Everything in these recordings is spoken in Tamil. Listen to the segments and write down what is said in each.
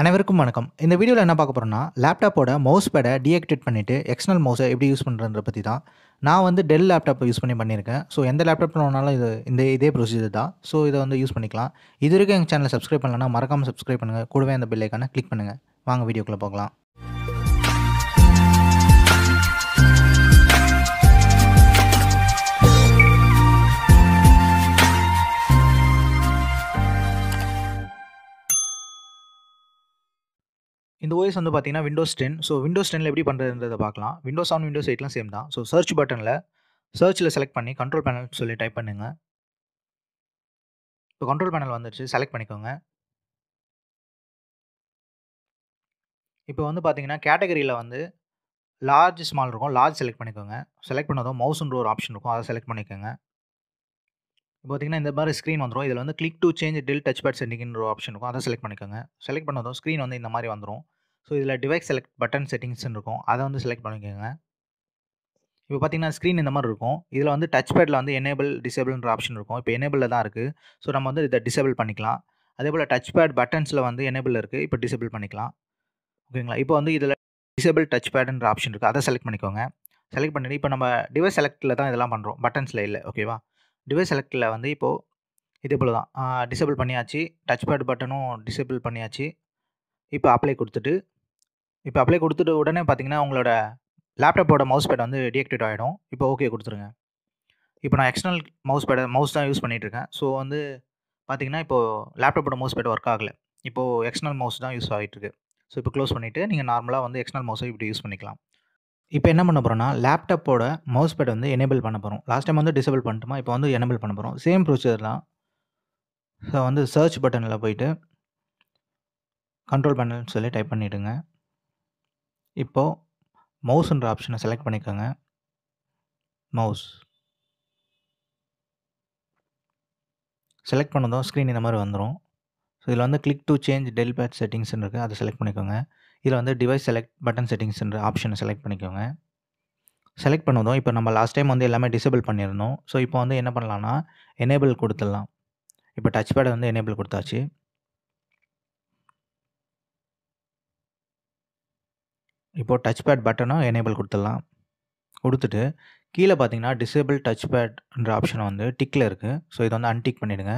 அனைவருக்கும் வணக்கம் இந்த வீடியோவில் என்ன பார்க்க போகிறோம்னா லேப்டாப்போட மவுஸ் பேடை டீஆக்டிவேட் பண்ணிவிட்டு எக்ஸ்டர்னல் மவுஸை எப்படி யூஸ் பண்ணுறத பற்றி தான் நான் வந்து டெல் லேப்டாப்பை யூஸ் பண்ணி பண்ணியிருக்கேன் ஸோ எந்த லேப்டாப்பில் வேணாலும் இது இந்த இதே ப்ரொசீஜர் தான் ஸோ இதை வந்து யூஸ் பண்ணிக்கலாம் இது வரைக்கும் எங்கள் சேனலை சப்ஸ்கிரைப் பண்ணலன்னா மறக்காமல் சப்ஸ்கிரைப் பண்ணுங்கள் கூடவே அந்த பில்லைக்கான கிளிக் பண்ணுங்கள் வாங்க வீடியோக்குள்ளே போகலாம் இந்த ஓஎஸ் வந்து பார்த்தீங்கன்னா விண்டோஸ் டென் ஸோ விண்டோஸ் டெனில் எப்படி பண்ணுறதுன்றதை பார்க்கலாம் விண்டோஸ் ஆன் விண்டோஸ் எயிட்லாம் சேம் தான் ஸோ சர்ச் பட்டனில் சர்ச்சில் செலக்ட் பண்ணி கண்ட்ரோல் பேனல் சொல்லி டைப் பண்ணுங்கள் இப்போ கண்ட்ரோல் பேனல் வந்துருச்சு செலக்ட் பண்ணிக்கோங்க இப்போ வந்து பார்த்தீங்கன்னா கேட்டகரியில் வந்து லார்ஜ் ஸ்மால் இருக்கும் லார்ஜ் செலக்ட் பண்ணிக்கோங்க செலக்ட் பண்ணதும் மவுஸ்ன்ற ஒரு ஆப்ஷன் இருக்கும் அதை செலக்ட் பண்ணிக்கோங்க இப்போ பார்த்தீங்கன்னா இந்த மாதிரி ஸ்க்ரீன் வந்துடும் இதில் வந்து click to change Dell touchpad செட்டிங்னு ஆப்ஷன் இருக்கும் அதை செலக்ட் பண்ணிக்கோங்க செலக்ட் பண்ணதும் ஸ்க்ரீன் வந்து இந்த மாதிரி வந்துடும் ஸோ இதில் டிவைஸ் செலக்ட் பட்டன் செட்டிங்ஸ்னு இருக்கும் அதை வந்து செலக்ட் பண்ணிக்கோங்க இப்போ பார்த்தீங்கன்னா ஸ்க்ரீன் இந்த மாதிரி இருக்கும் இதில் வந்து டச் பேடில் வந்து எனேபிள் டிசேபிள்ன்ற ஆப்ஷன் இருக்கும் இப்போ எனேபிளில் தான் இருக்குது ஸோ நம்ம வந்து இதை டிசேபிள் பண்ணிக்கலாம் அதே போல் டச் பேட் பட்டன்ஸில் வந்து எனேபிள் இருக்குது இப்போ டிசேபிள் பண்ணிக்கலாம் ஓகேங்களா இப்போ வந்து இதில் டிசேபிள் டச் பேடுன்ற ஆப்ஷன் இருக்குது அதை செலக்ட் பண்ணிக்கோங்க செலக்ட் பண்ணிட்டு இப்போ நம்ம டிவைஸ் செலக்டில் தான் இதெல்லாம் பண்ணுறோம் பட்டன்ஸில் இல்லை ஓகேவா டிவைஸ் செலக்டில் வந்து இப்போது இதே போல் தான் டிசேபிள் பண்ணியாச்சு டச் பேட் பட்டனும் டிசேபிள் பண்ணியாச்சு இப்போ அப்ளை கொடுத்துட்டு இப்போ அப்ளை கொடுத்துட்டு உடனே பார்த்தீங்கன்னா உங்களோட லேப்டாப்போட மவுஸ் பேட் வந்து டிஆக்டிவேட் ஆகிடும் இப்போ ஓகே கொடுத்துருங்க இப்போ நான் எக்ஸ்டர்னல் மவுஸ் பேடை மவுஸ் தான் யூஸ் பண்ணிகிட்ருக்கேன் ஸோ வந்து பார்த்திங்கன்னா இப்போது லேப்டாப்போட மவுஸ் பேட் ஒர்க் ஆகலை இப்போது எக்ஸ்டர்னல் மவுஸ் தான் யூஸ் ஆகிட்டுருக்கு ஸோ இப்போ க்ளோஸ் பண்ணிவிட்டு நீங்கள் நார்மலாக வந்து எக்ஸ்டர்னல் மவுஸை இப்படி யூஸ் பண்ணிக்கலாம் இப்போ என்ன பண்ண போகிறோம்னா லேப்டாப்போட மவுஸ் பேட் வந்து எனேபிள் பண்ண போகிறோம் லாஸ்ட் டைம் வந்து டிசேபிள் பண்ணிட்டுமா இப்போ வந்து எனேபிள் பண்ண போகிறோம் சேம் ப்ரொசீஜர் தான் ஸோ வந்து சர்ச் பட்டனில் போயிட்டு கண்ட்ரோல் பேனல்னு சொல்லி டைப் பண்ணிவிடுங்க இப்போது மவுஸுன்ற ஆப்ஷனை செலக்ட் பண்ணிக்கோங்க மவுஸ் செலக்ட் பண்ணதும் ஸ்க்ரீன் இந்த மாதிரி வந்துடும் ஸோ இதில் வந்து click to change Dell pad செட்டிங்ஸ்னு இருக்குது அதை செலக்ட் பண்ணிக்கோங்க இதில் வந்து டிவைஸ் செலக்ட் பட்டன் செட்டிங்ஸ்ன்ற ஆப்ஷனை செலக்ட் பண்ணிக்கோங்க செலக்ட் பண்ணுவோம் இப்போ நம்ம லாஸ்ட் டைம் வந்து எல்லாமே டிசேபிள் பண்ணியிருந்தோம் ஸோ இப்போ வந்து என்ன பண்ணலான்னா எனேபிள் கொடுத்துடலாம் இப்போ டச் பேடை வந்து எனேபிள் கொடுத்தாச்சு இப்போது டச் பேட் பட்டனும் எனேபிள் கொடுத்துடலாம் கொடுத்துட்டு கீழே பார்த்தீங்கன்னா டிசேபிள் டச் பேட்ன்ற ஆப்ஷன் வந்து டிக்கில் இருக்குது ஸோ இதை வந்து அன்டிக் பண்ணிவிடுங்க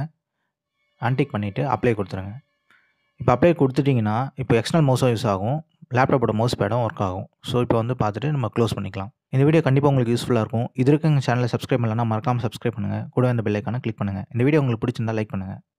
அன்டிக் பண்ணிவிட்டு அப்ளை கொடுத்துருங்க இப்போ அப்படியே கொடுத்துட்டிங்கன்னா இப்போ எக்ஸ்டர்னல் மவுஸும் யூஸ் ஆகும் லேப்டாப்போட மவுஸ் பேடும் ஒர்க் ஆகும் ஸோ இப்போ வந்து பார்த்துட்டு நம்ம க்ளோஸ் பண்ணிக்கலாம் இந்த வீடியோ கண்டிப்பாக உங்களுக்கு யூஸ்ஃபுல்லாக இருக்கும் இது இருக்க எங்கள் சப்ஸ்கிரைப் பண்ணலாம் மறக்காமல் சப்ஸ்கிரைப் பண்ணுங்கள் கூட இந்த பெல்லைக்கான கிளிக் பண்ணுங்கள் இந்த வீடியோ உங்களுக்கு பிடிச்சிருந்தா லைக் பண்ணுங்கள்